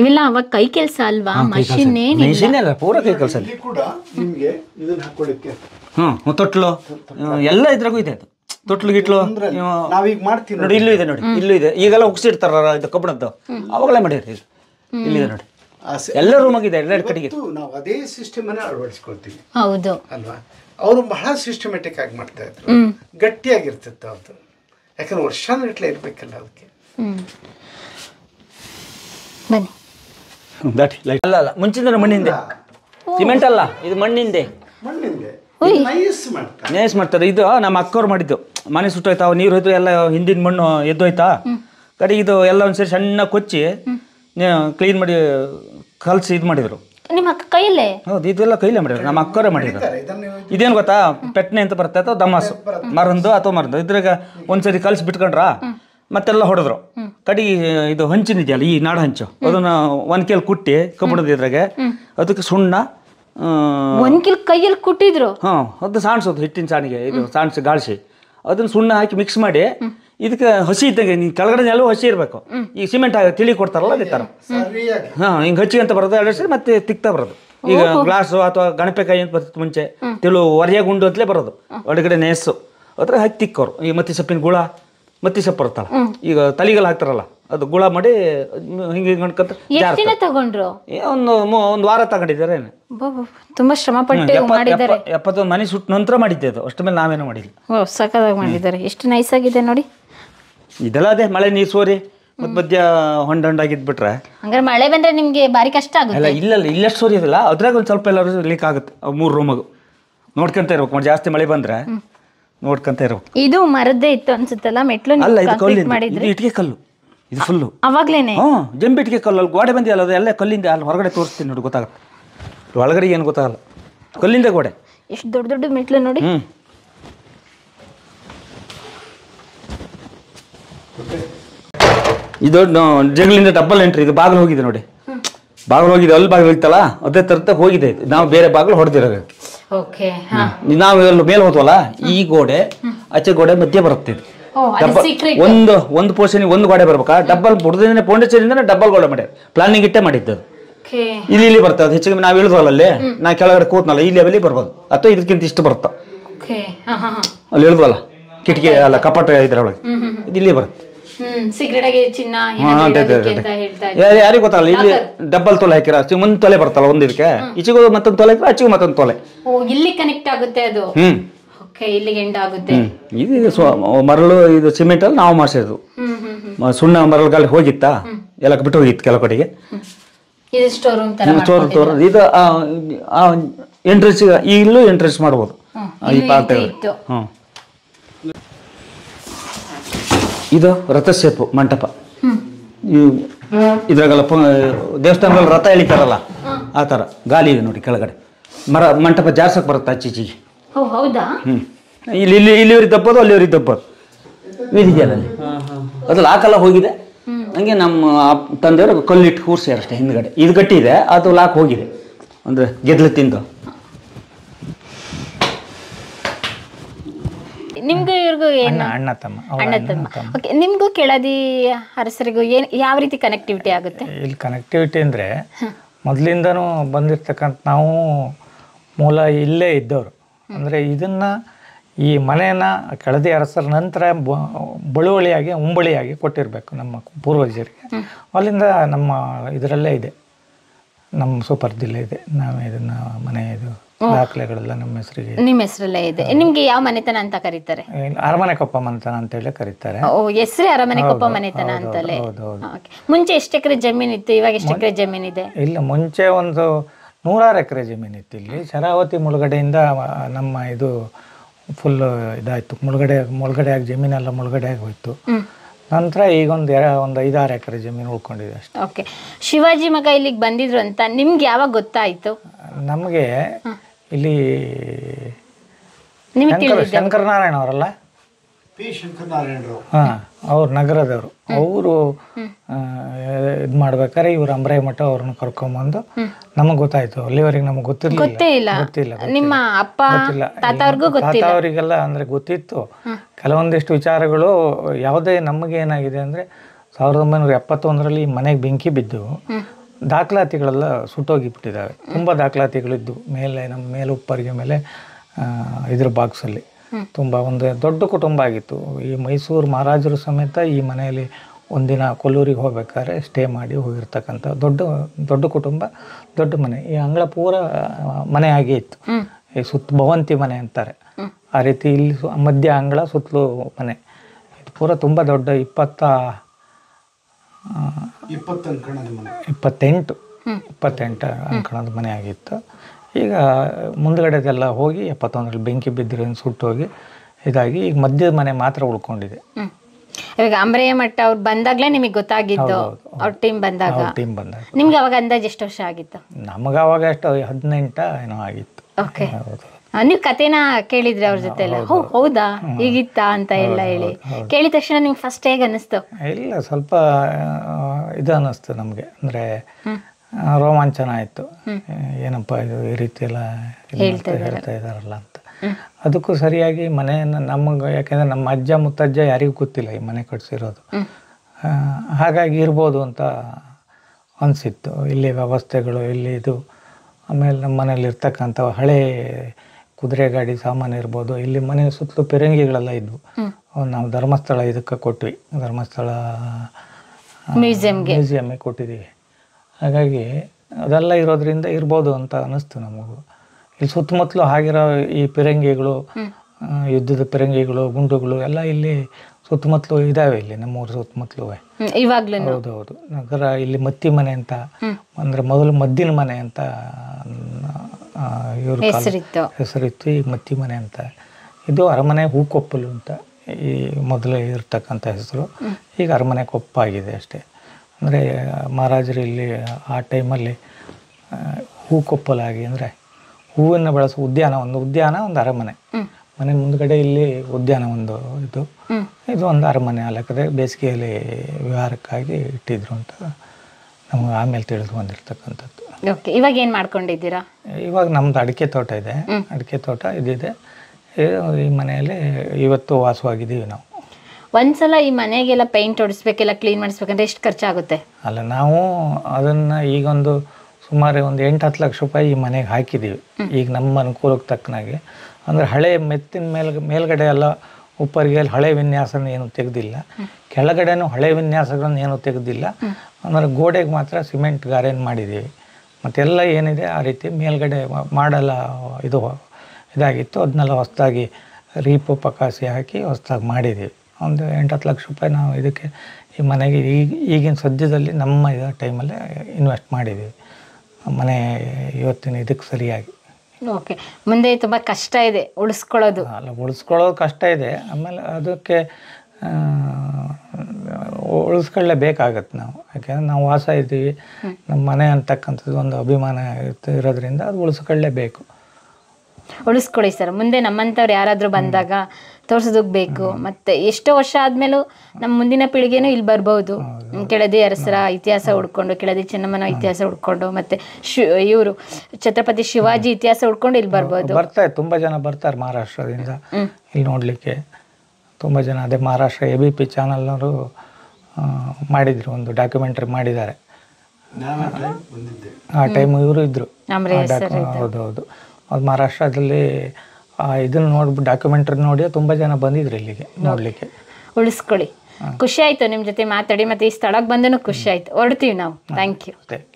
ಇವೆಲ್ಲ ಅವಾಗ ಕೈ ಕೆಲಸ ಅಲ್ವಾ ಮಷಿನ್ ಮೆಷಿನ್ ಅಲ್ಲ ಪೂರ ಕೈ ಕೆಲಸ ಕೂಡ ನಿಮಗೆ ಇದನ್ನ ಹ್ಮ್ ತೊಟ್ಲು ಎಲ್ಲ ಇದ್ರಾಗೂ ಇದೆ ಅದು ತೊಟ್ಲು ಗಿಟ್ಲು ನಾವೀಗ ಮಾಡ್ತೀವಿ ನೋಡಿ ಇಲ್ಲೂ ಇದೆ ನೋಡಿ ಇಲ್ಲೂ ಇದೆ ಈಗೆಲ್ಲ ಉಗ್ಸಿಡ್ತಾರ ಇದು ಕಬ್ಬಣದ್ದು ಅವಾಗಲೇ ಮಾಡಿರಿ ಇದು ಇಲ್ಲಿದೆ ನೋಡಿ ಎಲ್ಲ ರೂಮಾಗಿದೆ ಎಲ್ಲ ಕಡೆಗೆ ನಾವು ಅದೇ ಸಿಸ್ಟಮ್ ಅನ್ನ ಅಳವಡಿಸ್ಕೊಳ್ತೀವಿ ಹೌದು ಅಲ್ವಾ ಅವರು ಬಹಳ ಸಿಸ್ಟಮೆಟಿಕ್ ಆಗಿ ಮಾಡ್ತಾ ಇದ್ರು ಗಟ್ಟಿಯಾಗಿರ್ತಿತ್ತು ಅವ್ರದ್ದು ಯಾಕಂದ್ರೆ ವರ್ಷಾನುಗಟ್ಲೆ ಇರ್ಬೇಕಲ್ಲ ಅದಕ್ಕೆ ಬನ್ನಿ ಲೈಕ್ ಅಲ್ಲ ಅಲ್ಲ ಮುಂಚಿನ ಮಣ್ಣಿಂದೆ ಸಿಮೆಂಟ್ ಅಲ್ಲ ಇದು ಮಣ್ಣಿಂದೆ ನೇಸ್ ಮಾಡ್ತಾರೆ ಇದು ನಮ್ಮ ಅಕ್ಕವ್ರು ಮಾಡಿದ್ದು ಮನೆ ಸುಟ್ಟೋಯ್ತಾ ನೀರು ಹೋಯ್ತು ಎಲ್ಲ ಹಿಂದಿನ ಮಣ್ಣು ಎದ್ದೋಯ್ತಾ ಕಡೆ ಇದು ಎಲ್ಲ ಒಂದ್ಸರಿ ಸಣ್ಣ ಕೊಚ್ಚಿ ಕ್ಲೀನ್ ಮಾಡಿ ಕಲಸಿ ಇದು ಮಾಡಿದ್ರು ನಿಮ್ಮ ಕೈಲೇ ಹೌದು ಇದೆಲ್ಲ ಕೈಲೇ ಮಾಡಿದ್ರು ನಮ್ಮ ಅಕ್ಕವರೇ ಮಾಡಿದ್ರು ಇದೇನು ಗೊತ್ತಾ ಪೆಟ್ನೆ ಅಂತ ಬರುತ್ತೆ ಅಥವಾ ದಮಾಸು ಮರಂದು ಅಥವಾ ಮರಂದು ಇದ್ರಾಗ ಒಂದ್ಸರಿ ಕಲಸಿ ಬಿಟ್ಕೊಂಡ್ರ ಮತ್ತೆಲ್ಲ ಹೊಡೆದ್ರು ಕಡಿ ಇದು ಹಂಚಿನ ಇದೆಯಲ್ಲ ಈ ನಾಡ ಹಂಚು ಅದನ್ನ ಕೇಲ್ ಕುಟ್ಟಿ ಕಬ್ಬಿಣದ ಇದ್ರಾಗೆ ಅದಕ್ಕೆ ಸುಣ್ಣ ಒಂದ್ಕಿಲ್ ಕೈಯಲ್ಲಿ ಕುಟ್ಟಿದ್ರು ಹಾ ಅದು ಸಾಣಿಸೋದು ಹಿಟ್ಟಿನ ಸಾಣಿಗೆ ಇದು ಸಾಣಿಸಿ ಗಾಳಿಸಿ ಅದನ್ನ ಸುಣ್ಣ ಹಾಕಿ ಮಿಕ್ಸ್ ಮಾಡಿ ಇದಕ್ಕೆ ಹಸಿ ಇದ್ದಂಗೆ ನೀನು ಕೆಳಗಡೆ ನೆಲವು ಹಸಿ ಇರಬೇಕು ಈ ಸಿಮೆಂಟ್ ಆಗ ತಿಳಿ ಕೊಡ್ತಾರಲ್ಲ ಅದೇ ಹಾಂ ಹಿಂಗೆ ಹಚ್ಚಿ ಅಂತ ಬರೋದು ಅಡಿಸಿ ಮತ್ತೆ ತಿಕ್ತಾ ಬರೋದು ಈಗ ಗ್ಲಾಸು ಅಥವಾ ಗಣಪೆಕಾಯಿ ಅಂತ ಬರ್ತಿತ್ತು ಮುಂಚೆ ತಿಳು ಒರೆಯ ಗುಂಡು ಅಂತಲೇ ಬರೋದು ಒಳಗಡೆ ನೇಸು ಅದ್ರ ಹಾಕಿ ತಿಕ್ಕೋರು ಈ ಮತ್ತೆ ಸೊಪ್ಪಿನ ಗುಳ ಮತ್ತಿ ಸೊಪ್ಪು ಬರುತ್ತಲ್ಲ ಈಗ ತಲೆಗೆಲ್ಲ ಹಾಕ್ತಾರಲ್ಲ ಅದು ಗುಳ ಮಾಡಿ ಹಿಂಗೆ ಹಿಂಗಂತ ತಗೊಂಡ್ರು ಒಂದು ಒಂದು ವಾರ ತಗೊಂಡಿದ್ದಾರೆ ತುಂಬಾ ಶ್ರಮ ಪಟ್ಟು ಮಾಡಿದ್ದಾರೆ ಎಪ್ಪತ್ತೊಂದು ಮನೆ ಸುಟ್ಟ ನಂತರ ಮಾಡಿದ್ದೆ ಅದು ಅಷ್ಟ ಮೇಲೆ ನಾವೇನು ಮಾಡಿಲ್ಲ ಓ ಮಾಡಿದ್ದಾರೆ ಎಷ್ಟು ನೈಸ್ ಆಗಿದೆ ನೋಡಿ ಇದೆಲ್ಲ ಅದೇ ಮಳೆ ನೀರು ಸೋರಿ ಮತ್ ಮಧ್ಯ ಹೊಂಡ ಹೊಂಡಾಗಿದ್ ಹಂಗಾರೆ ಮಳೆ ಬಂದ್ರೆ ನಿಮ್ಗೆ ಬಾರಿ ಕಷ್ಟ ಆಗುತ್ತೆ ಇಲ್ಲ ಇಲ್ಲ ಇಲ್ಲಷ್ಟು ಸೋರಿ ಇದಲ್ಲ ಅದ್ರಾಗ ಒಂದ್ ಸ್ವಲ್ಪ ಎಲ್ಲರೂ ಲೀಕ್ ಆಗುತ್ತೆ ಮೂರು ರೂಮಗು ನೋಡ್ಕೊಂತ ಇರ್ಬೇಕು ಜಾಸ್ತಿ ಮಳೆ ಬಂದ್ರೆ ನೋಡ್ಕೊಂತ ಇರೋ ಇದು ಮರದ್ದೇ ಇತ್ತು ಅನ್ಸುತ್ತಲ್ಲ ಮೆಟ್ಲು ಇದು ಇದು ಇಟ್ಟಿಗೆ ಕಲ್ಲು ಇದು ಫುಲ್ಲು ಅವಾಗಲೇನೆ ಜಂಬಿಟ್ಟಿಗೆ ಕಲ್ಲು ಅಲ್ಲಿ ಗೋಡೆ ಬಂದಿಲ್ಲ ಅದು ಎಲ್ಲ ಕಲ್ಲಿಂದ ಅಲ್ಲಿ ಹೊರಗಡೆ ತೋರಿಸ್ತೀನಿ ನೋಡಿ ಗೊತ್ತಾಗುತ್ತೆ ಒಳಗಡೆ ಏನು ಗೊತ್ತಾಗಲ್ಲ ಕಲ್ಲಿಂದ ಗೋಡೆ ಎಷ್ಟು ದೊಡ್ಡ ದೊಡ್ಡ ಮೆಟ್ಲು ನೋಡಿ ಹ್ಞೂ ಇದು ಜಗಳಿಂದ ಡಬ್ಬಲ್ ಎಂಟ್ರಿ ಇದು ಬಾಗಿಲು ಹೋಗಿದೆ ನೋಡಿ ಬಾಗಿಲು ಹೋಗಿದೆ ಅಲ್ಲಿ ಬಾಗಿಲು ಹೋಗ್ತಲ್ಲ ಅದೇ ತರತ ಹೋಗಿದೆ ನಾವು ಬೇರೆ ಬಾಗಿಲು ಹೊಡೆದಿರೋದು ನಾವು ಎಲ್ಲ ಮೇಲೆ ಹೋದ್ವಲ್ಲ ಈ ಗೋಡೆ ಆಚೆ ಗೋಡೆ ಮಧ್ಯೆ ಬರುತ್ತೆ ಒಂದು ಒಂದು ಪೋರ್ಷನ್ ಒಂದು ಗೋಡೆ ಬರ್ಬೇಕಾ ಡಬ್ಬಲ್ ಬುಡದಿಂದ ಪೋಂಡಚೇರಿಯಿಂದ ಡಬ್ಬಲ್ ಗೋಡೆ ಮಾಡ್ಯಾರ ಪ್ಲಾನಿಂಗ್ ಇಟ್ಟೆ ಮಾಡಿದ್ದು ಇಲ್ಲಿ ಇಲ್ಲಿ ಬರ್ತದೆ ಹೆಚ್ಚು ನಾವು ಇಳಿದ್ವಲ್ಲ ಅಲ್ಲಿ ನಾ ಕೆಳಗಡೆ ಕೂತ್ನಲ್ಲ ಈ ಲೆವೆಲ್ ಬರ್ಬೋದು ಅಥವಾ ಇದಕ್ಕಿಂತ ಇಷ್ಟು ಬರುತ್ತೆ ಅಲ್ಲಿ ಇಳಿದ್ವಲ್ಲ ಕಿಟಕಿ ಅಲ್ಲ ಕಪಾಟ ಇದ್ರೊಳಗೆ ಇದು ಇಲ್ಲಿ ಬರುತ್ತೆ ಯಾರಿಗೂ ಗೊತ್ತಾಗಲ್ಲ ಇಲ್ಲಿ ಡಬ್ಬಲ್ ತೊಲೆ ಹಾಕಿರ ಒಂದ್ ತೊಲೆ ಬರ್ತಲ್ಲ ಒಂದು ಇದಕ್ಕೆ ಈಚೆಗೂ ಮತ್ತೊಂದು ತೊಲೆ ಹಾಕಿರ ಆಚೆಗೂ ಮತ್ತೊಂದು ತೊಲೆ ಇಲ್ಲಿ ಕನೆಕ್ಟ್ ಆಗುತ್ತೆ ಅದು ಹ್ಮ್ ಇಲ್ಲಿಗೆ ಎಂಡ್ ಆಗುತ್ತೆ ಇದು ಮರಳು ಇದು ಸಿಮೆಂಟ್ ಅಲ್ಲಿ ನಾವು ಮಾಡಿಸಿದ್ರು ಸುಣ್ಣ ಗಾಳಿ ಹೋಗಿತ್ತಾ ಎಲ್ಲ ಬಿಟ್ಟು ಹೋಗಿತ್ತು ಕೆಲವು ಕಡೆಗೆ ಸ್ಟೋರ್ ಸ್ಟೋರ್ ಇದು ಎಂಟ್ರೆನ್ಸ್ ಇಲ್ಲೂ ಎಂಟ್ರೆನ್ಸ್ ಮಾಡ್ಬೋದು ಈ ಪಾರ್ಟ್ ಹ್ಮ್ ಇದು ರಥಶೇಪು ಮಂಟಪ ಇದ್ರಾಗೆಲ್ಲ ದೇವಸ್ಥಾನದಲ್ಲಿ ರಥ ಎಳಿತಾರಲ್ಲ ಆ ಥರ ಗಾಲಿ ಇದೆ ನೋಡಿ ಕೆಳಗಡೆ ಮರ ಮಂಟಪ ಜಾರ್ಸಕ್ಕೆ ಬರುತ್ತೆ ಆಚೀಚಿಗೆ ಹೌದಾ ಹ್ಞೂ ಇಲ್ಲಿ ಇಲ್ಲಿ ಇಲ್ಲಿವರಿಗೆ ದಪ್ಪೋದು ಅಲ್ಲಿವರಿಗೆ ದಪ್ಪೋದು ಅಲ್ಲಿ ಅದ್ರಲ್ಲಿ ಆ ಕಲ್ಲ ಹೋಗಿದೆ ಹಂಗೆ ನಮ್ಮ ತಂದೆಯವರು ಕಲ್ಲಿಟ್ಟು ಕೂರಿಸ್ಯಾರ ಅಷ್ಟೇ ಹಿಂದ್ಗಡೆ ಇದು ಗಟ್ಟಿ ಅದು ಲಾಕ್ ಹೋಗಿದೆ ಅಂದರೆ ಗೆದ್ಲು ತಿಂದು ನಿಮ್ಗೂ ಇವ್ರಿಗೂ ಏನು ಅಣ್ಣ ತಮ್ಮ ಅಣ್ಣ ತಮ್ಮ ಓಕೆ ಕೆಳದಿ ಅರಸರಿಗೂ ಏನು ಯಾವ ರೀತಿ ಕನೆಕ್ಟಿವಿಟಿ ಆಗುತ್ತೆ ಇಲ್ಲಿ ಕನೆಕ್ಟಿವಿಟಿ ಅಂದರೆ ಮೊದಲಿಂದನೂ ಬಂದಿರ್ತಕ್ಕಂಥ ನಾವು ಮೂಲ ಇಲ್ಲೇ ಇದ್ದವರು ಅಂದರೆ ಇದನ್ನು ಈ ಮನೆಯನ್ನು ಕೆಳದಿ ಅರಸರ ನಂತರ ಬಳುವಳಿಯಾಗಿ ಉಂಬಳಿಯಾಗಿ ಕೊಟ್ಟಿರಬೇಕು ನಮ್ಮ ಪೂರ್ವಜರಿಗೆ ಅಲ್ಲಿಂದ ನಮ್ಮ ಇದರಲ್ಲೇ ಇದೆ ನಮ್ಮ ಜಿಲ್ಲೆ ಇದೆ ನಾವು ಇದನ್ನು ಮನೆ ಇದು ದಾಖಲೆಗಳೆಲ್ಲ ನಮ್ಮ ಹೆಸರಿಗೆ ನಿಮ್ಮ ಹೆಸರಲ್ಲೇ ಇದೆ ನಿಮ್ಗೆ ಯಾವ ಮನೆತನ ಅಂತ ಕರೀತಾರೆ ಅರಮನೆ ಕೊಪ್ಪ ಮನೆತನ ಅಂತ ಹೇಳಿ ಕರೀತಾರೆ ಓ ಹೆಸರೇ ಅರಮನೆ ಕೊಪ್ಪ ಮನೆತನ ಅಂತಲೇ ಮುಂಚೆ ಎಷ್ಟು ಎಕರೆ ಜಮೀನು ಇತ್ತು ಇವಾಗ ಎಷ್ಟು ಎಕರೆ ಜಮೀನು ಇದೆ ಇಲ್ಲ ಮುಂಚೆ ಒಂದು ನೂರಾರು ಎಕರೆ ಜಮೀನು ಇತ್ತು ಇಲ್ಲಿ ಶರಾವತಿ ಮುಳುಗಡೆಯಿಂದ ನಮ್ಮ ಇದು ಫುಲ್ ಇದಾಯ್ತು ಮುಳುಗಡೆ ಮುಳುಗಡೆ ಆಗಿ ಜಮೀನೆಲ್ಲ ಮುಳುಗಡೆ ಆಗಿ ಹೋಯ್ತು ನಂತರ ಈಗ ಒಂದು ಒಂದು ಐದಾರು ಎಕರೆ ಜಮೀನು ಉಳ್ಕೊಂಡಿದೆ ಅಷ್ಟೇ ಓಕೆ ಶಿವಾಜಿ ಮಗ ಇಲ್ಲಿಗೆ ಬಂದಿದ್ರು ಅಂತ ನಿಮ್ಗೆ ಯಾವಾಗ ಗೊತ್ತಾಯ್ತು ನಮಗೆ ಇಲ್ಲಿ ಶಂಕರನಾರಾಯಣ ಅವರಲ್ಲ ಪಿ ಅವ್ರು ನಗರದವರು ಅವರು ಇದು ಮಾಡ್ಬೇಕಾದ್ರೆ ಇವ್ರು ಅಂಬರಾಯಿ ಮಠ ಅವ್ರನ್ನ ಕರ್ಕೊಂಬಂದು ನಮಗೆ ಗೊತ್ತಾಯ್ತು ಅಲ್ಲಿವರೆಗೆ ನಮ್ಗೆ ಗೊತ್ತಿರಲಿಲ್ಲ ಗೊತ್ತಿಲ್ಲ ನಿಮ್ಮ ಅಪ್ಪ ಅವರಿಗೆಲ್ಲ ಅಂದ್ರೆ ಗೊತ್ತಿತ್ತು ಕೆಲವೊಂದಿಷ್ಟು ವಿಚಾರಗಳು ಯಾವುದೇ ನಮಗೆ ಏನಾಗಿದೆ ಅಂದ್ರೆ ಸಾವಿರದ ಒಂಬೈನೂರ ಎಪ್ಪತ್ತೊಂದರಲ್ಲಿ ಮನೆಗೆ ಬೆಂಕಿ ಬಿದ್ದು ದಾಖಲಾತಿಗಳೆಲ್ಲ ಸುಟ್ಟೋಗಿಬಿಟ್ಟಿದ್ದಾವೆ ತುಂಬ ದಾಖಲಾತಿಗಳಿದ್ದು ಮೇಲೆ ನಮ್ಮ ಮೇಲೆ ಉಪ್ಪರಿಗೆ ಮೇಲೆ ಇದ್ರ ಬಾಕ್ಸಲ್ಲಿ ತುಂಬ ಒಂದು ದೊಡ್ಡ ಕುಟುಂಬ ಆಗಿತ್ತು ಈ ಮೈಸೂರು ಮಹಾರಾಜರು ಸಮೇತ ಈ ಮನೆಯಲ್ಲಿ ಒಂದಿನ ಕೊಲ್ಲೂರಿಗೆ ಹೋಗ್ಬೇಕಾದ್ರೆ ಸ್ಟೇ ಮಾಡಿ ಹೋಗಿರ್ತಕ್ಕಂಥ ದೊಡ್ಡ ದೊಡ್ಡ ಕುಟುಂಬ ದೊಡ್ಡ ಮನೆ ಈ ಅಂಗಳ ಪೂರ ಮನೆ ಆಗೇ ಇತ್ತು ಈ ಸುತ್ತ ಭವಂತಿ ಮನೆ ಅಂತಾರೆ ಆ ರೀತಿ ಇಲ್ಲಿ ಮಧ್ಯ ಅಂಗಳ ಸುತ್ತಲೂ ಮನೆ ಇದು ಪೂರ ತುಂಬ ದೊಡ್ಡ ಇಪ್ಪತ್ತ ಇಪ್ಪತ್ತೆಂಟು ಇಪ್ಪತ್ತೆಂಟು ಅಂಕಣದ ಮನೆ ಆಗಿತ್ತು ಈಗ ಮುಂದ್ಗಡೆದೆಲ್ಲ ಹೋಗಿ ಎಪ್ಪತ್ತೊಂದರಲ್ಲಿ ಬೆಂಕಿ ಬಿದ್ದಿರೋದು ಸುಟ್ಟೋಗಿ ಇದಾಗಿ ಈಗ ಮಧ್ಯದ ಮನೆ ಮಾತ್ರ ಉಳ್ಕೊಂಡಿದೆ ಇವಾಗ ಅಂಬರಯ್ಯ ಮಠ ಅವ್ರು ಬಂದಾಗ್ಲೇ ನಿಮಗೆ ಗೊತ್ತಾಗಿದ್ದು ಅವ್ರ ಟೀಮ್ ಬಂದಾಗ ಟೀಮ್ ಬಂದಾಗ ನಿಮ್ಗೆ ಅವಾಗ ಅಂದಾಜು ಎಷ್ಟು ವರ್ಷ ಆಗಿತ್ತು ನಮಗೆ ಅವಾಗ ಎಷ್ಟು ಹದಿನೆಂಟ ಏನೋ ಆಗಿತ್ತು ಓಕೆ ನೀವು ಕತೆನ ಕೇಳಿದ್ರೆ ಅವ್ರ ಜೊತೆ ಎಲ್ಲ ಹೋ ಹೌದಾ ಹೀಗಿತ್ತಾ ಅಂತ ಎಲ್ಲ ಹೇಳಿ ಕೇಳಿದ ತಕ್ಷಣ ನಿಮ್ಗೆ ಫಸ್ಟ್ ಹೇಗೆ ಅನಿಸ್ತು ಇಲ್ಲ ಸ್ವಲ್ಪ ಇದು ಅನ್ನಿಸ್ತು ನಮಗೆ ಅಂದರೆ ರೋಮಾಂಚನ ಆಯಿತು ಏನಪ್ಪ ಇದು ಈ ರೀತಿ ಎಲ್ಲ ಹೇಳ್ತಾ ಇದ್ದಾರಲ್ಲ ಅಂತ ಅದಕ್ಕೂ ಸರಿಯಾಗಿ ಮನೆಯನ್ನು ನಮಗೆ ಯಾಕೆಂದರೆ ನಮ್ಮ ಅಜ್ಜ ಮುತ್ತಜ್ಜ ಯಾರಿಗೂ ಗೊತ್ತಿಲ್ಲ ಈ ಮನೆ ಕಟ್ಸಿರೋದು ಹಾಗಾಗಿ ಇರ್ಬೋದು ಅಂತ ಅನಿಸಿತ್ತು ಇಲ್ಲಿ ವ್ಯವಸ್ಥೆಗಳು ಇಲ್ಲಿ ಇದು ಆಮೇಲೆ ನಮ್ಮ ಮನೇಲಿ ಇರ್ತಕ್ಕಂಥ ಹಳೆ ಕುದುರೆ ಗಾಡಿ ಸಾಮಾನು ಇರ್ಬೋದು ಇಲ್ಲಿ ಮನೆ ಸುತ್ತಲೂ ಪಿರಂಗಿಗಳೆಲ್ಲ ಇದ್ವು ನಾವು ಧರ್ಮಸ್ಥಳ ಇದಕ್ಕೆ ಕೊಟ್ವಿ ಧರ್ಮಸ್ಥಳ ಮ್ಯೂಸಿಯಂಗೆ ಮ್ಯೂಸಿಯಮ್ಗೆ ಕೊಟ್ಟಿದ್ದೀವಿ ಹಾಗಾಗಿ ಅದೆಲ್ಲ ಇರೋದ್ರಿಂದ ಇರ್ಬೋದು ಅಂತ ಅನಿಸ್ತು ನಮಗೂ ಇಲ್ಲಿ ಸುತ್ತಮುತ್ತಲು ಆಗಿರೋ ಈ ಪಿರಂಗಿಗಳು ಯುದ್ಧದ ಪಿರಂಗಿಗಳು ಗುಂಡುಗಳು ಎಲ್ಲ ಇಲ್ಲಿ ಸುತ್ತಮುತ್ತಲು ಇದಾವೆ ಇಲ್ಲಿ ನಮ್ಮೂರ ಸುತ್ತಮುತ್ತಲು ಹೌದು ಹೌದು ನಗರ ಇಲ್ಲಿ ಮತ್ತಿ ಮನೆ ಅಂತ ಅಂದ್ರೆ ಮೊದಲು ಮದ್ದಿನ ಮನೆ ಅಂತ ಇವರು ಹೆಸರಿತ್ತು ಹೆಸರಿತ್ತು ಈ ಮತ್ತಿ ಮನೆ ಅಂತ ಇದು ಅರಮನೆ ಹೂಕೊಪ್ಪಲು ಅಂತ ಈ ಮೊದಲೇ ಇರ್ತಕ್ಕಂಥ ಹೆಸರು ಈಗ ಅರಮನೆ ಕೊಪ್ಪಾಗಿದೆ ಅಷ್ಟೇ ಅಂದರೆ ಮಹಾರಾಜರು ಇಲ್ಲಿ ಆ ಟೈಮಲ್ಲಿ ಹೂಕೊಪ್ಪಲಾಗಿ ಅಂದರೆ ಹೂವನ್ನು ಬಳಸೋ ಉದ್ಯಾನ ಒಂದು ಉದ್ಯಾನ ಒಂದು ಅರಮನೆ ಮನೆ ಮುಂದ್ಗಡೆ ಇಲ್ಲಿ ಉದ್ಯಾನ ಒಂದು ಇದು ಇದು ಒಂದು ಅರಮನೆ ಅಲ್ಲಕ್ಕೆ ಬೇಸಿಗೆಯಲ್ಲಿ ವಿಹಾರಕ್ಕಾಗಿ ಇಟ್ಟಿದ್ರು ಅಂತ ನಮ್ಗೆ ಆಮೇಲೆ ತಿಳಿದು ಓಕೆ ಇವಾಗ ಏನು ಮಾಡ್ಕೊಂಡಿದ್ದೀರಾ ಇವಾಗ ನಮ್ದು ಅಡಿಕೆ ತೋಟ ಇದೆ ಅಡಿಕೆ ತೋಟ ಇದಿದೆ ಈ ಮನೆಯಲ್ಲಿ ಇವತ್ತು ವಾಸವಾಗಿದ್ದೀವಿ ನಾವು ಒಂದ್ಸಲ ಈ ಮನೆಗೆಲ್ಲ ಪೇಂಟ್ ಹೊಡಿಸ್ಬೇಕೆಲ್ಲ ಕ್ಲೀನ್ ಮಾಡಿಸ್ಬೇಕಂದ್ರೆ ಎಷ್ಟು ಖರ್ಚಾಗುತ್ತೆ ಅಲ್ಲ ನಾವು ಅದನ್ನು ಈಗೊಂದು ಸುಮಾರು ಒಂದು ಎಂಟು ಹತ್ತು ಲಕ್ಷ ರೂಪಾಯಿ ಈ ಮನೆಗೆ ಹಾಕಿದ್ದೀವಿ ಈಗ ನಮ್ಮ ಅನುಕೂಲಕ್ಕೆ ತಕ್ಕನಾಗೆ ಅಂದರೆ ಹಳೆ ಮೆತ್ತಿನ ಮೇಲೆ ಮೇಲ್ಗಡೆ ಎಲ್ಲ ಉಪ್ಪರಿಗೆಯಲ್ಲಿ ಹಳೆ ವಿನ್ಯಾಸನ ಏನು ತೆಗೆದಿಲ್ಲ ಕೆಳಗಡೆನೂ ಹಳೆ ವಿನ್ಯಾಸಗಳನ್ನು ಏನು ತೆಗೆದಿಲ್ಲ ಅಂದರೆ ಗೋಡೆಗೆ ಮಾತ್ರ ಸಿಮೆಂಟ್ ಗಾರೆಯನ್ನು ಮಾಡಿದ್ದೀವಿ ಮತ್ತೆಲ್ಲ ಏನಿದೆ ಆ ರೀತಿ ಮೇಲ್ಗಡೆ ಮಾಡಲ್ಲ ಇದು ಇದಾಗಿತ್ತು ಅದನ್ನೆಲ್ಲ ಹೊಸ್ದಾಗಿ ರೀಪು ಪಕಾಸಿ ಹಾಕಿ ಹೊಸ್ದಾಗಿ ಮಾಡಿದ್ದೀವಿ ಒಂದು ಎಂಟತ್ತು ಲಕ್ಷ ರೂಪಾಯಿ ನಾವು ಇದಕ್ಕೆ ಈ ಮನೆಗೆ ಈಗ ಈಗಿನ ಸದ್ಯದಲ್ಲಿ ನಮ್ಮ ಟೈಮಲ್ಲೇ ಇನ್ವೆಸ್ಟ್ ಮಾಡಿದ್ದೀವಿ ಮನೆ ಇವತ್ತಿನ ಇದಕ್ಕೆ ಸರಿಯಾಗಿ ಓಕೆ ಮುಂದೆ ತುಂಬ ಕಷ್ಟ ಇದೆ ಉಳಿಸ್ಕೊಳ್ಳೋದು ಅಲ್ಲ ಉಳಿಸ್ಕೊಳ್ಳೋದು ಕಷ್ಟ ಇದೆ ಆಮೇಲೆ ಅದಕ್ಕೆ ಉಳಿಸ್ಕೊಳ್ಳೇಬೇಕಾಗತ್ತೆ ನಾವು ಯಾಕೆಂದ್ರೆ ನಾವು ವಾಸ ಇದ್ದೀವಿ ನಮ್ಮ ಮನೆ ಅಂತಕ್ಕಂಥದ್ದು ಒಂದು ಅಭಿಮಾನ ಇರೋದ್ರಿಂದ ಅದು ಉಳಿಸ್ಕೊಳ್ಳೇಬೇಕು ಉಳಿಸ್ಕೊಳ್ಳಿ ಸರ್ ಮುಂದೆ ನಮ್ಮಂಥವ್ರು ಯಾರಾದರೂ ಬಂದಾಗ ತೋರ್ಸೋದಕ್ಕೆ ಬೇಕು ಮತ್ತೆ ಎಷ್ಟೋ ವರ್ಷ ಆದ್ಮೇಲೂ ನಮ್ಮ ಮುಂದಿನ ಪೀಳಿಗೆನೂ ಇಲ್ಲಿ ಬರ್ಬೋದು ಕೆಳದಿ ಅರಸರ ಇತಿಹಾಸ ಹುಡ್ಕೊಂಡು ಕೆಳದಿ ಚೆನ್ನಮ್ಮನ ಇತಿಹಾಸ ಹುಡ್ಕೊಂಡು ಮತ್ತೆ ಇವರು ಛತ್ರಪತಿ ಶಿವಾಜಿ ಇತಿಹಾಸ ಹುಡ್ಕೊಂಡು ಇಲ್ಲಿ ಬರ್ಬೋದು ಬರ್ತಾರೆ ತುಂಬಾ ಜನ ಬರ್ತಾರೆ ಮಹಾರಾಷ್ಟ್ರದಿಂದ ಇಲ್ಲಿ ನೋಡಲಿಕ್ಕೆ ತುಂಬಾ ಜನ ಅದೇ ಮಹಾರಾಷ್ಟ್ರ ಎ ಬಿ ಪಿ ಚಾನಲ್ನವರು ಮಾಡಿದರು ಒಂದು ಡಾಕ್ಯುಮೆಂಟ್ರಿ ಮಾಡಿದ್ದಾರೆ ಆ ಟೈಮ್ ಇವರು ಇದ್ದರು ಹೌದು ಹೌದು ಅದು ಮಹಾರಾಷ್ಟ್ರದಲ್ಲಿ ಇದನ್ನ ನೋಡಿ ಡಾಕ್ಯುಮೆಂಟ್ರಿ ನೋಡಿ ತುಂಬ ಜನ ಬಂದಿದ್ರು ಇಲ್ಲಿಗೆ ನೋಡ್ಲಿಕ್ಕೆ ಉಳಿಸ್ಕೊಳ್ಳಿ ಖುಷಿ ಆಯ್ತು ನಿಮ್ಮ ಜೊತೆ ಮಾತಾಡಿ ಮತ್ತೆ ಈ ಸ್ಥಳಕ್ಕೆ ಬಂದನು ಖುಷಿ ಆಯ್ತು ಹೊರಡ್ತೀವಿ ನಾವು ಥ್ಯಾಂಕ್ ಯು